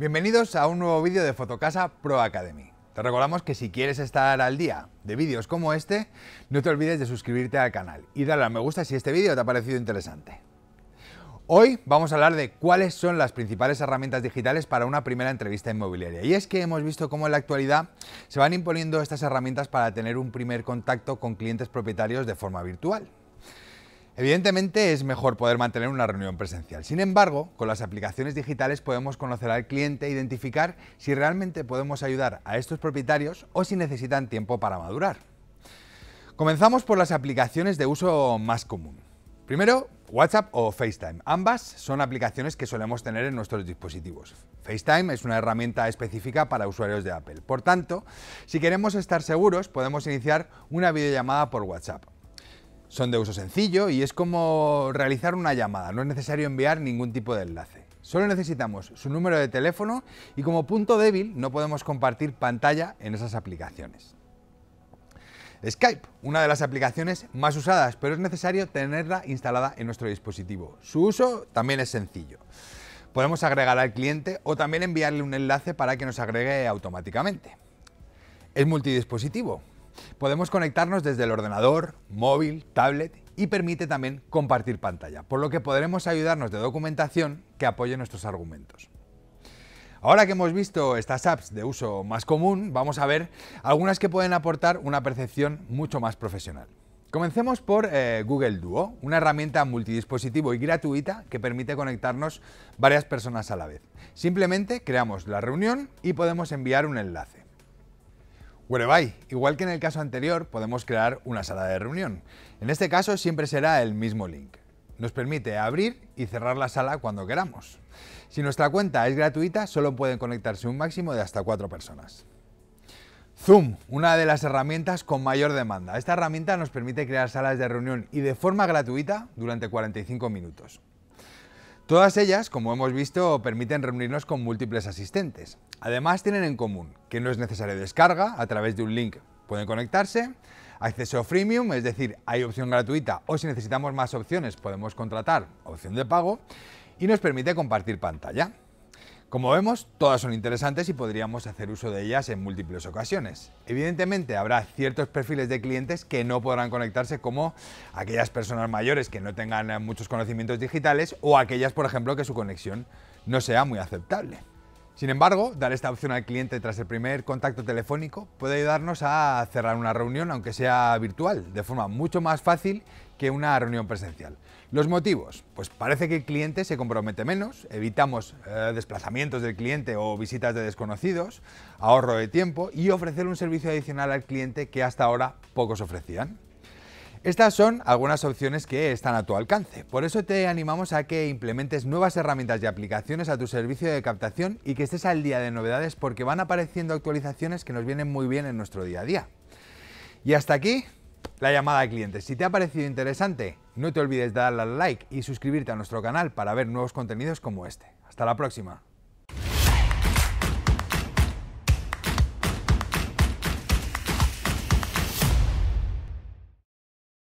Bienvenidos a un nuevo vídeo de Fotocasa Pro Academy. Te recordamos que si quieres estar al día de vídeos como este, no te olvides de suscribirte al canal y darle a me gusta si este vídeo te ha parecido interesante. Hoy vamos a hablar de cuáles son las principales herramientas digitales para una primera entrevista inmobiliaria. Y es que hemos visto cómo en la actualidad se van imponiendo estas herramientas para tener un primer contacto con clientes propietarios de forma virtual. Evidentemente es mejor poder mantener una reunión presencial. Sin embargo, con las aplicaciones digitales podemos conocer al cliente e identificar si realmente podemos ayudar a estos propietarios o si necesitan tiempo para madurar. Comenzamos por las aplicaciones de uso más común. Primero, WhatsApp o FaceTime. Ambas son aplicaciones que solemos tener en nuestros dispositivos. FaceTime es una herramienta específica para usuarios de Apple. Por tanto, si queremos estar seguros, podemos iniciar una videollamada por WhatsApp. Son de uso sencillo y es como realizar una llamada, no es necesario enviar ningún tipo de enlace. Solo necesitamos su número de teléfono y como punto débil no podemos compartir pantalla en esas aplicaciones. Skype, una de las aplicaciones más usadas, pero es necesario tenerla instalada en nuestro dispositivo. Su uso también es sencillo. Podemos agregar al cliente o también enviarle un enlace para que nos agregue automáticamente. Es multidispositivo, Podemos conectarnos desde el ordenador, móvil, tablet y permite también compartir pantalla, por lo que podremos ayudarnos de documentación que apoye nuestros argumentos. Ahora que hemos visto estas apps de uso más común, vamos a ver algunas que pueden aportar una percepción mucho más profesional. Comencemos por eh, Google Duo, una herramienta multidispositivo y gratuita que permite conectarnos varias personas a la vez. Simplemente creamos la reunión y podemos enviar un enlace. Whereby, igual que en el caso anterior, podemos crear una sala de reunión. En este caso siempre será el mismo link. Nos permite abrir y cerrar la sala cuando queramos. Si nuestra cuenta es gratuita, solo pueden conectarse un máximo de hasta cuatro personas. Zoom, una de las herramientas con mayor demanda. Esta herramienta nos permite crear salas de reunión y de forma gratuita durante 45 minutos. Todas ellas, como hemos visto, permiten reunirnos con múltiples asistentes. Además tienen en común que no es necesaria descarga, a través de un link pueden conectarse, acceso freemium, es decir, hay opción gratuita o si necesitamos más opciones podemos contratar opción de pago y nos permite compartir pantalla. Como vemos, todas son interesantes y podríamos hacer uso de ellas en múltiples ocasiones. Evidentemente, habrá ciertos perfiles de clientes que no podrán conectarse como aquellas personas mayores que no tengan eh, muchos conocimientos digitales o aquellas, por ejemplo, que su conexión no sea muy aceptable. Sin embargo, dar esta opción al cliente tras el primer contacto telefónico puede ayudarnos a cerrar una reunión, aunque sea virtual, de forma mucho más fácil que una reunión presencial. Los motivos, pues parece que el cliente se compromete menos, evitamos eh, desplazamientos del cliente o visitas de desconocidos, ahorro de tiempo y ofrecer un servicio adicional al cliente que hasta ahora pocos ofrecían. Estas son algunas opciones que están a tu alcance. Por eso te animamos a que implementes nuevas herramientas y aplicaciones a tu servicio de captación y que estés al día de novedades porque van apareciendo actualizaciones que nos vienen muy bien en nuestro día a día. Y hasta aquí la llamada a clientes, Si te ha parecido interesante, no te olvides de darle al like y suscribirte a nuestro canal para ver nuevos contenidos como este. Hasta la próxima.